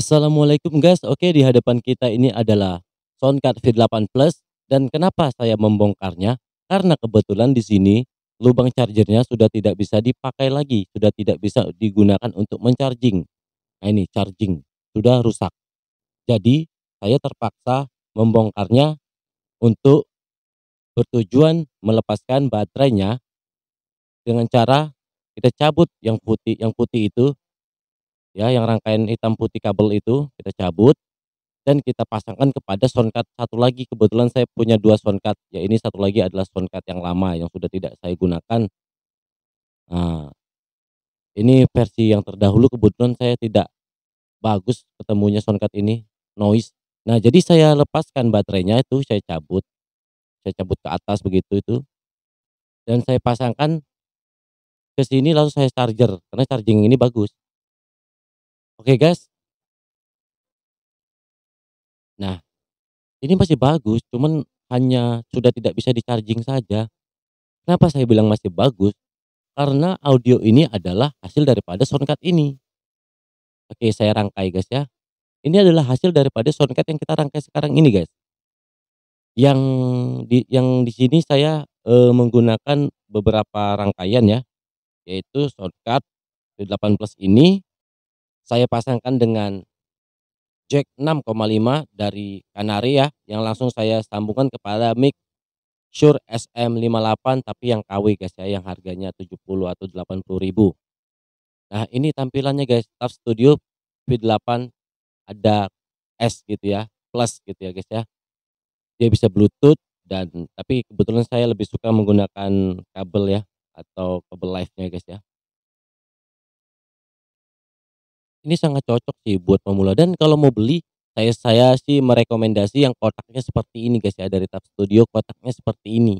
Assalamualaikum guys, oke di hadapan kita ini adalah soundcard V8 Plus dan kenapa saya membongkarnya? Karena kebetulan di sini lubang chargernya sudah tidak bisa dipakai lagi, sudah tidak bisa digunakan untuk mencharging. Nah ini charging, sudah rusak. Jadi saya terpaksa membongkarnya untuk bertujuan melepaskan baterainya dengan cara kita cabut yang putih yang putih itu ya yang rangkaian hitam putih kabel itu kita cabut dan kita pasangkan kepada soundcard satu lagi kebetulan saya punya dua soundcard ya ini satu lagi adalah soundcard yang lama yang sudah tidak saya gunakan nah, ini versi yang terdahulu kebetulan saya tidak bagus ketemunya soundcard ini noise nah jadi saya lepaskan baterainya itu saya cabut saya cabut ke atas begitu itu dan saya pasangkan ke sini lalu saya charger karena charging ini bagus Oke guys. Nah, ini masih bagus, cuman hanya sudah tidak bisa di charging saja. Kenapa saya bilang masih bagus? Karena audio ini adalah hasil daripada soundcard ini. Oke, saya rangkai guys ya. Ini adalah hasil daripada soundcard yang kita rangkai sekarang ini guys. Yang di yang di sini saya e, menggunakan beberapa rangkaian ya, yaitu shortcut 8 plus ini, saya pasangkan dengan jack 6,5 dari ya, yang langsung saya sambungkan kepada mic Shure SM58 tapi yang KW guys ya yang harganya 70 atau 80 ribu Nah ini tampilannya guys Staff Studio V8 ada S gitu ya plus gitu ya guys ya dia bisa Bluetooth dan tapi kebetulan saya lebih suka menggunakan kabel ya atau kabel live nya guys ya ini sangat cocok sih buat pemula dan kalau mau beli saya saya sih merekomendasi yang kotaknya seperti ini guys ya dari Tab Studio kotaknya seperti ini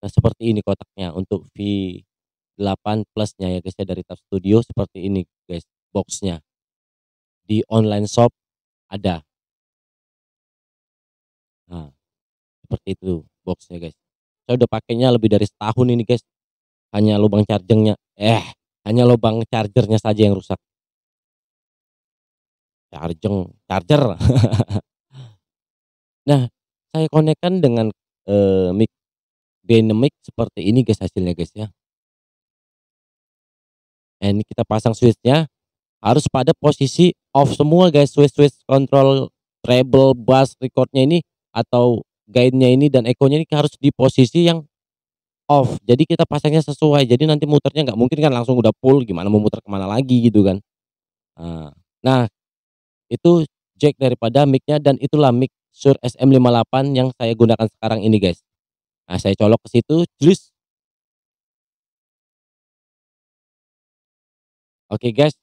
nah seperti ini kotaknya untuk V8 plusnya ya guys ya dari Tab Studio seperti ini guys boxnya di online shop ada nah seperti itu boxnya guys saya udah pakainya lebih dari setahun ini guys hanya lubang chargernya eh hanya lubang chargernya saja yang rusak charging charger nah saya konekkan dengan eh, mic dynamic seperti ini guys hasilnya guys ya nah, ini kita pasang switchnya harus pada posisi off semua guys switch switch control treble bass recordnya ini atau gainnya ini dan nya ini harus di posisi yang off jadi kita pasangnya sesuai jadi nanti muternya nggak mungkin kan langsung udah pull gimana mau muter kemana lagi gitu kan nah, nah itu jack daripada micnya dan itulah mic sur SM58 yang saya gunakan sekarang ini guys. Nah saya colok ke situ, jelis. Oke guys.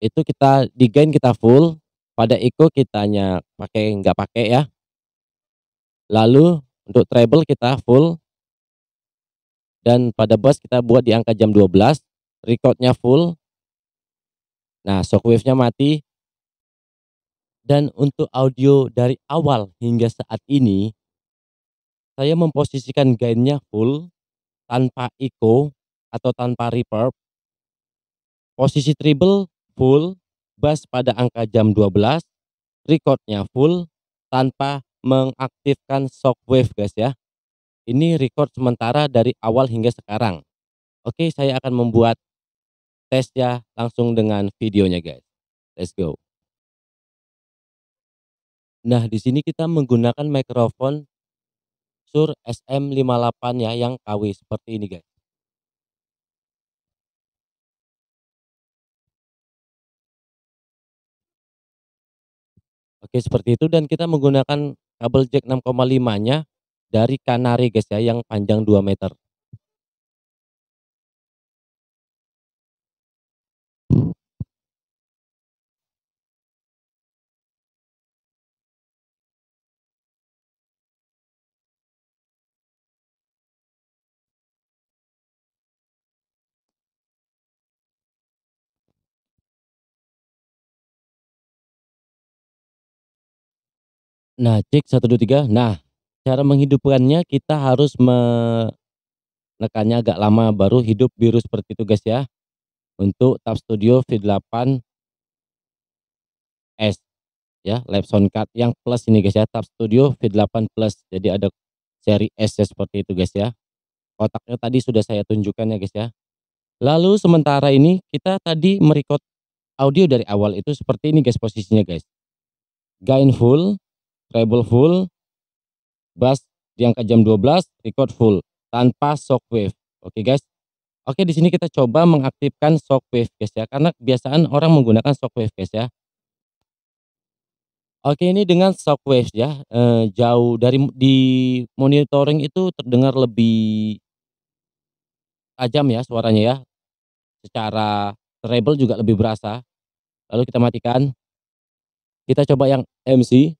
Itu kita di gain kita full, pada kita kitanya pakai nggak pakai ya. Lalu untuk treble kita full dan pada bass kita buat di angka jam 12 recordnya full Nah, shockwave-nya mati. Dan untuk audio dari awal hingga saat ini, saya memposisikan gainnya full tanpa echo atau tanpa reverb. Posisi treble full, bass pada angka jam 12, recordnya full tanpa mengaktifkan shockwave guys ya. Ini record sementara dari awal hingga sekarang. Oke, saya akan membuat tes ya langsung dengan videonya guys. Let's go. Nah, di sini kita menggunakan mikrofon Sur SM58 ya yang KW seperti ini guys. Oke, seperti itu dan kita menggunakan kabel jack 6,5-nya dari Kanari guys ya yang panjang 2 meter. Nah, cek 1 2 3. Nah, cara menghidupkannya kita harus menekannya agak lama baru hidup biru seperti itu guys ya. Untuk Tab Studio V8 S ya, lab sound card yang plus ini guys ya, Tab Studio V8 Plus. Jadi ada seri S ya, seperti itu guys ya. Kotaknya tadi sudah saya tunjukkan ya guys ya. Lalu sementara ini kita tadi merecord audio dari awal itu seperti ini guys posisinya guys. Gain full, treble full, bass diangkat jam 12, record full tanpa shockwave. Oke okay, guys. Oke, okay, di sini kita coba mengaktifkan shockwave guys ya karena kebiasaan orang menggunakan shockwave guys ya. Oke, okay, ini dengan shockwave ya. E, jauh dari di monitoring itu terdengar lebih tajam ya suaranya ya. Secara treble juga lebih berasa. Lalu kita matikan. Kita coba yang MC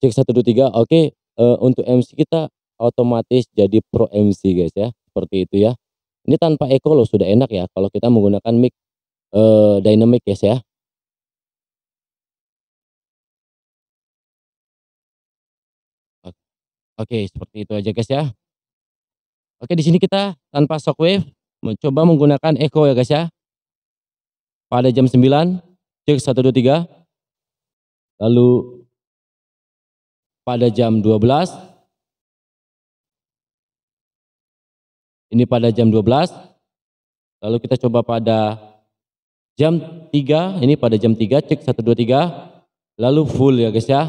cek satu dua tiga oke eh, untuk MC kita otomatis jadi pro MC guys ya seperti itu ya ini tanpa echo loh sudah enak ya kalau kita menggunakan mic uh, dynamic guys ya Oke, seperti itu aja guys ya. Oke, di sini kita tanpa shockwave mencoba menggunakan echo ya guys ya. Pada jam 9, cek satu dua tiga, Lalu pada jam 12 ini pada jam 12 lalu kita coba pada jam 3 ini pada jam 3 cek 1 2 3 lalu full ya guys ya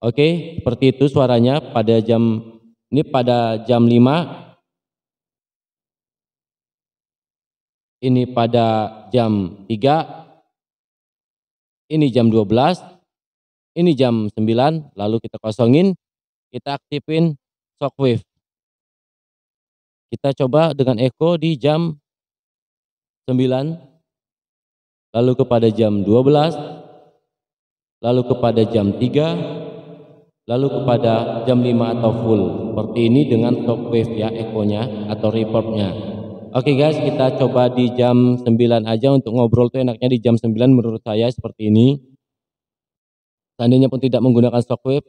oke seperti itu suaranya pada jam ini pada jam 5 ini pada jam 3 ini jam 12 ini jam 9 lalu kita kosongin kita aktifin shockwave kita coba dengan echo di jam 9 lalu kepada jam 12 lalu kepada jam 3 lalu kepada jam 5 atau full seperti ini dengan shockwave ya echo-nya atau reverb-nya Oke okay guys kita coba di jam 9 aja untuk ngobrol tuh enaknya di jam 9 menurut saya seperti ini Seandainya pun tidak menggunakan shockwave,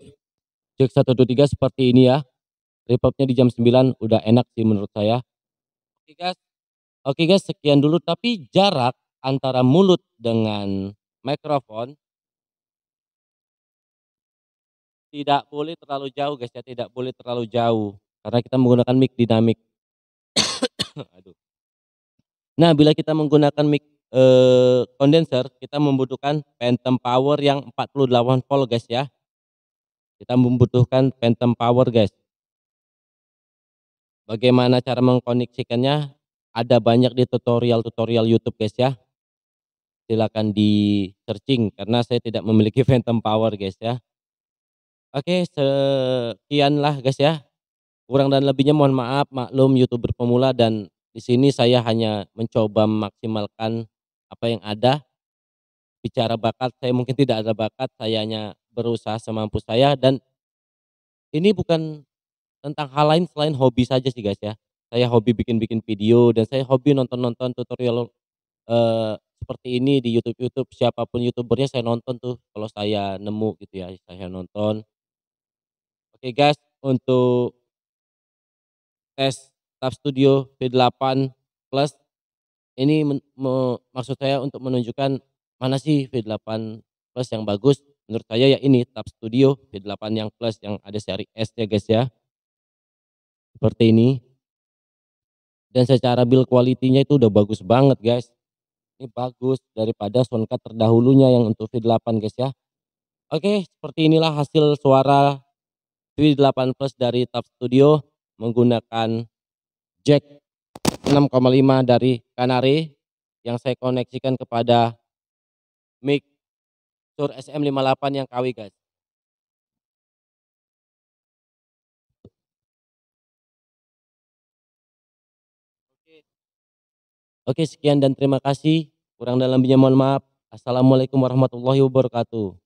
jack 123 seperti ini ya. Repopnya di jam 9 udah enak sih menurut saya. Oke guys, oke guys sekian dulu. Tapi jarak antara mulut dengan mikrofon tidak boleh terlalu jauh guys ya. Tidak boleh terlalu jauh. Karena kita menggunakan mic dinamik. Nah bila kita menggunakan mic kondenser eh, kita membutuhkan phantom power yang 48 volt guys ya. Kita membutuhkan phantom power guys. Bagaimana cara mengkoneksikannya? Ada banyak di tutorial-tutorial YouTube guys ya. silahkan di searching karena saya tidak memiliki phantom power guys ya. Oke, sekianlah guys ya. Kurang dan lebihnya mohon maaf, maklum YouTuber pemula dan di sini saya hanya mencoba memaksimalkan apa yang ada bicara bakat saya mungkin tidak ada bakat saya hanya berusaha semampu saya dan ini bukan tentang hal lain selain hobi saja sih guys ya saya hobi bikin-bikin video dan saya hobi nonton-nonton tutorial eh, seperti ini di YouTube YouTube siapapun youtubernya saya nonton tuh kalau saya nemu gitu ya saya nonton oke okay guys untuk tes Tab Studio V8 Plus ini men, me, maksud saya untuk menunjukkan mana sih V8 Plus yang bagus. Menurut saya ya ini Tab Studio V8 yang Plus yang ada seri S ya guys ya. Seperti ini. Dan secara build quality-nya itu udah bagus banget guys. Ini bagus daripada soundcard terdahulunya yang untuk V8 guys ya. Oke, seperti inilah hasil suara V8 Plus dari Tab Studio menggunakan jack 6,5 dari kanari yang saya koneksikan kepada mic Sur SM58 yang KW guys. Oke sekian dan terima kasih. Kurang dalamnya mohon maaf. Assalamualaikum warahmatullahi wabarakatuh.